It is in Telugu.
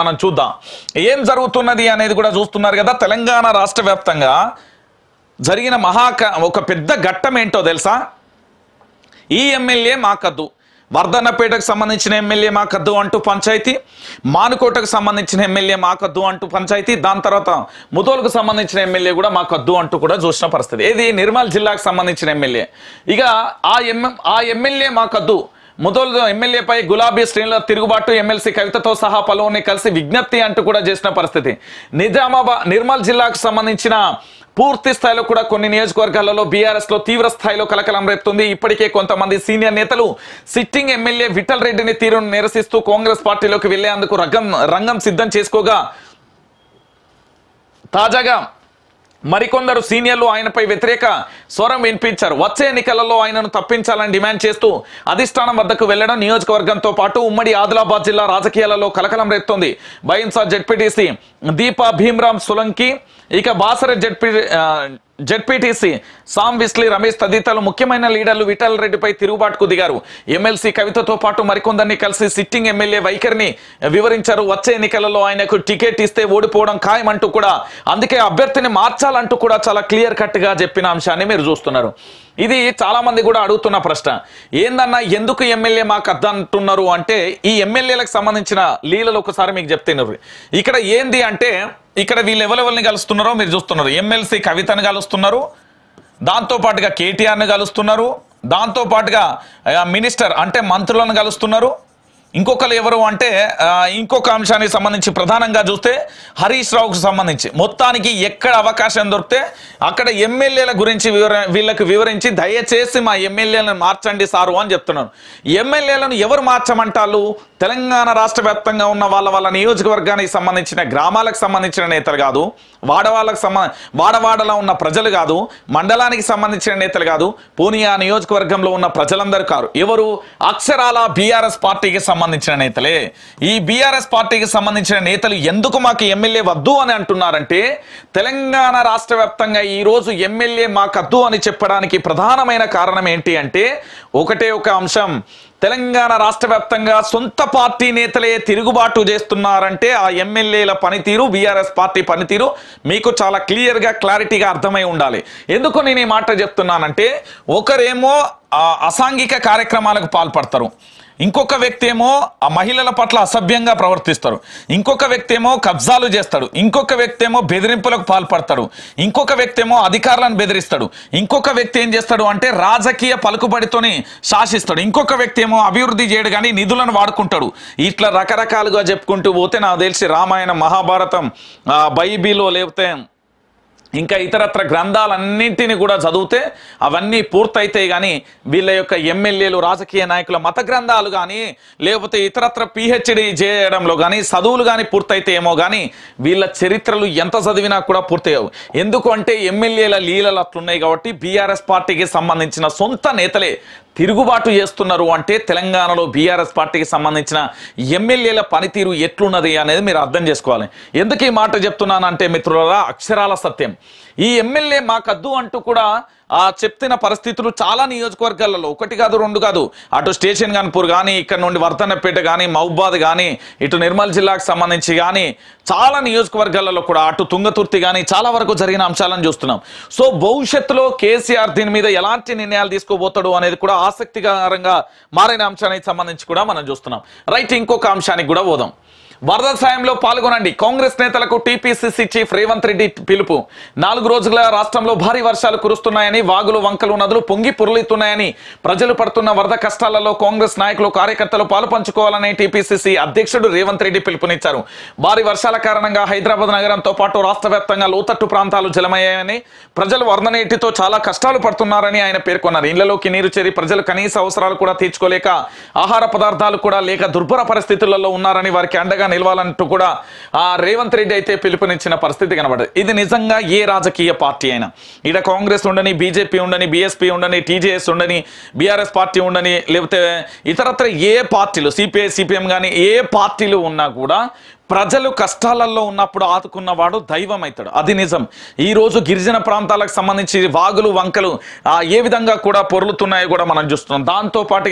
మనం చూద్దాం ఏం జరుగుతున్నది అనేది కూడా చూస్తున్నారు కదా తెలంగాణ రాష్ట్ర వ్యాప్తంగా జరిగిన మహాక ఒక పెద్ద ఘట్టం ఏంటో తెలుసా ఈ ఎమ్మెల్యే మాకద్దు వర్ధన్నపేటకు సంబంధించిన ఎమ్మెల్యే మాకద్దు అంటూ పంచాయతీ మానుకోటకు సంబంధించిన ఎమ్మెల్యే మాకద్దు అంటూ పంచాయతీ దాని తర్వాత ముదోలకు సంబంధించిన ఎమ్మెల్యే కూడా మాకద్దు అంటూ కూడా చూసిన పరిస్థితి ఏది నిర్మల్ జిల్లాకు సంబంధించిన ఎమ్మెల్యే ఇక ఆ ఎమ్ ఆ ఎమ్మెల్యే మాకద్దు ముదోలు ఎమ్మెల్యేపై గులాబీ శ్రేణుల తిరుగుబాటు ఎమ్మెల్సీ కవితతో సహా పలువురిని కలిసి విజ్ఞప్తి అంటూ కూడా చేసిన పరిస్థితి నిజామాబాద్ నిర్మల్ జిల్లాకు సంబంధించిన పూర్తి స్థాయిలో కూడా కొన్ని నియోజకవర్గాలలో బీఆర్ఎస్ లో తీవ్ర స్థాయిలో కలకలం రేపుతుంది ఇప్పటికే కొంతమంది సీనియర్ నేతలు సిట్టింగ్ ఎమ్మెల్యే విఠల్ రెడ్డిని తీరును నిరసిస్తూ కాంగ్రెస్ పార్టీలోకి వెళ్లేందుకు రంగం రంగం సిద్ధం చేసుకోగా తాజాగా మరికొందరు సీనియర్లు ఆయనపై వ్యతిరేక స్వరం వినిపించారు వచ్చే ఎన్నికలలో ఆయనను తప్పించాలని డిమాండ్ చేస్తూ అధిష్టానం వద్దకు వెళ్లడం నియోజకవర్గంతో పాటు ఉమ్మడి ఆదిలాబాద్ జిల్లా రాజకీయాలలో కలకలం రేపుతోంది బైన్సా జెడ్పీటీసీ దీపా భీమ్రామ్ సులంకి ఇక బాసర జెడ్పీ జడ్పీటీసీ సామ్ విస్లీ రమేష్ తదితరులు ముఖ్యమైన లీడర్లు విఠల్ రెడ్డిపై తిరుగుబాటుకు దిగారు ఎమ్మెల్సీ కవితతో పాటు మరికొందరిని కలిసి సిట్టింగ్ ఎమ్మెల్యే వైఖరిని వివరించారు వచ్చే ఎన్నికలలో ఆయనకు టికెట్ ఇస్తే ఓడిపోవడం ఖాయమంటూ కూడా అందుకే అభ్యర్థిని మార్చాలంటూ కూడా చాలా క్లియర్ కట్గా చెప్పిన అంశాన్ని మీరు చూస్తున్నారు ఇది చాలా మంది కూడా అడుగుతున్న ప్రశ్న ఏందన్నా ఎందుకు ఎమ్మెల్యే మాకు అద్దంటున్నారు అంటే ఈ ఎమ్మెల్యేలకు సంబంధించిన లీలలు ఒకసారి మీకు చెప్తున్నారు ఇక్కడ ఏంది అంటే ఇక్కడ వీళ్ళు ఎవరెవరిని కలుస్తున్నారో మీరు చూస్తున్నారు ఎమ్మెల్సీ కవితను కలుస్తున్నారు దాంతోపాటుగా కేటీఆర్ను కలుస్తున్నారు దాంతోపాటుగా మినిస్టర్ అంటే మంత్రులను కలుస్తున్నారు ఇంకొకరు ఎవరు అంటే ఇంకొక అంశానికి సంబంధించి ప్రధానంగా చూస్తే హరీష్ రావుకు సంబంధించి మొత్తానికి ఎక్కడ అవకాశం దొరికితే అక్కడ ఎమ్మెల్యేల గురించి వివర వీళ్ళకు వివరించి దయచేసి మా ఎమ్మెల్యేలను మార్చండి సారు అని చెప్తున్నాను ఎమ్మెల్యేలను ఎవరు మార్చమంటారు తెలంగాణ రాష్ట్ర వ్యాప్తంగా ఉన్న వాళ్ళ వాళ్ళ నియోజకవర్గానికి సంబంధించిన గ్రామాలకు సంబంధించిన నేతలు కాదు వాడవాళ్ళకు సంబంధ వాడవాడలో ఉన్న ప్రజలు కాదు మండలానికి సంబంధించిన నేతలు కాదు పూనియా నియోజకవర్గంలో ఉన్న ప్రజలందరూ కారు ఎవరు అక్షరాల బీఆర్ఎస్ పార్టీకి సంబంధించి సంబంధించిన నేతలే ఈ బీఆర్ఎస్ పార్టీకి సంబంధించిన నేతలు ఎందుకు మాకు ఎమ్మెల్యే వద్దు అని అంటున్నారంటే తెలంగాణ రాష్ట్ర వ్యాప్తంగా ఈరోజు ఎమ్మెల్యే మాకద్దు అని చెప్పడానికి ప్రధానమైన కారణం ఏంటి అంటే ఒకటే ఒక అంశం తెలంగాణ రాష్ట్ర వ్యాప్తంగా సొంత పార్టీ నేతలే తిరుగుబాటు చేస్తున్నారంటే ఆ ఎమ్మెల్యేల పనితీరు బీఆర్ఎస్ పార్టీ పనితీరు మీకు చాలా క్లియర్గా క్లారిటీగా అర్థమై ఉండాలి ఎందుకు నేను ఈ మాట చెప్తున్నానంటే ఒకరేమో అసాంఘిక కార్యక్రమాలకు పాల్పడతారు ఇంకొక వ్యక్తి ఏమో ఆ మహిళల పట్ల అసభ్యంగా ప్రవర్తిస్తారు ఇంకొక వ్యక్తి ఏమో కబ్జాలు చేస్తాడు ఇంకొక వ్యక్తి ఏమో బెదిరింపులకు పాల్పడతాడు ఇంకొక వ్యక్తి ఏమో అధికారులను బెదిరిస్తాడు ఇంకొక వ్యక్తి ఏం చేస్తాడు అంటే రాజకీయ పలుకుబడితోని శాసిస్తాడు ఇంకొక వ్యక్తి ఏమో అభివృద్ధి చేయడు కానీ నిధులను వాడుకుంటాడు ఇట్లా రకరకాలుగా చెప్పుకుంటూ పోతే నాకు తెలిసి రామాయణం మహాభారతం బైబిలో లేకపోతే ఇంకా ఇతరత్ర గ్రంథాలన్నింటినీ కూడా చదివితే అవన్నీ పూర్తయితే కానీ వీళ్ళ యొక్క ఎమ్మెల్యేలు రాజకీయ నాయకుల మత గ్రంథాలు కానీ లేకపోతే ఇతరత్ర పిహెచ్డి చేయడంలో కానీ చదువులు కానీ పూర్తయితే ఏమో కానీ వీళ్ళ చరిత్రలు ఎంత చదివినా కూడా పూర్తయ్యవు ఎందుకంటే ఎమ్మెల్యేల లీలలు అట్లున్నాయి కాబట్టి బీఆర్ఎస్ పార్టీకి సంబంధించిన సొంత నేతలే తిరుగుబాటు చేస్తున్నారు అంటే తెలంగాణలో బీఆర్ఎస్ పార్టీకి సంబంధించిన ఎమ్మెల్యేల పనితీరు ఎట్లున్నది అనేది మీరు అర్థం చేసుకోవాలి ఎందుకు ఈ మాట చెప్తున్నానంటే మిత్రులరా అక్షరాల సత్యం ఈ ఎమ్మెల్యే మాకద్దు అంటూ కూడా ఆ చెప్తున్న పరిస్థితులు చాలా నియోజకవర్గాలలో ఒకటి కాదు రెండు కాదు అటు స్టేషన్ కాన్పూర్ కానీ ఇక్కడ నుండి వర్ధనపేట కానీ మహబాద్ కానీ ఇటు నిర్మల్ జిల్లాకు సంబంధించి కానీ చాలా నియోజకవర్గాలలో కూడా అటు తుంగతుర్తి కానీ చాలా వరకు జరిగిన అంశాలను చూస్తున్నాం సో భవిష్యత్తులో కేసీఆర్ దీని మీద ఎలాంటి నిర్ణయాలు తీసుకోబోతాడు అనేది కూడా ఆసక్తికరంగా మారిన అంశానికి సంబంధించి కూడా మనం చూస్తున్నాం రైట్ ఇంకొక అంశానికి కూడా పోదాం వరద సాయంలో పాల్గొనండి కాంగ్రెస్ నేతలకు టీపీసీసీ చీఫ్ రేవంత్ రెడ్డి పిలుపు నాలుగు రోజుల రాష్ట్రంలో భారీ వర్షాలు కురుస్తున్నాయని వాగులు వంకలు నదులు పొంగి పొరులుతున్నాయని ప్రజలు పడుతున్న వరద కష్టాలలో కాంగ్రెస్ నాయకులు కార్యకర్తలు పాలు పంచుకోవాలని టీపీసీసీ అధ్యక్షుడు రేవంత్ రెడ్డి పిలుపునిచ్చారు భారీ వర్షాల కారణంగా హైదరాబాద్ నగరంతో పాటు రాష్ట్ర లోతట్టు ప్రాంతాలు జలమయ్యాయని ప్రజలు వరద నీటితో చాలా కష్టాలు పడుతున్నారని ఆయన పేర్కొన్నారు ఇళ్లలోకి నీరు చేరి ప్రజలు కనీస అవసరాలు కూడా తీర్చుకోలేక ఆహార పదార్థాలు కూడా లేక దుర్భర పరిస్థితులలో ఉన్నారని వారికి అండగా నిలవాలంటూ కూడా ఆ రేవంత్ రెడ్డి అయితే పిలుపునిచ్చిన పరిస్థితి కనబడదు ఇది నిజంగా ఏ రాజకీయ పార్టీ అయినా ఇక్కడ కాంగ్రెస్ ఉండని బీజేపీ ఉండని బీఎస్పీ ఉండని టీజేఎస్ ఉండని బీఆర్ఎస్ పార్టీ ఉండని లేకపోతే ఇతరత్ర ఏ పార్టీలు సిపిఐ సిపిఎం కానీ ఏ పార్టీలు ఉన్నా కూడా ప్రజలు కష్టాలలో ఉన్నప్పుడు ఆదుకున్నవాడు దైవం అవుతాడు అది నిజం ఈరోజు గిరిజన ప్రాంతాలకు సంబంధించి వాగులు వంకలు ఏ విధంగా కూడా పొరులుతున్నాయో కూడా మనం చూస్తున్నాం దాంతోపాటు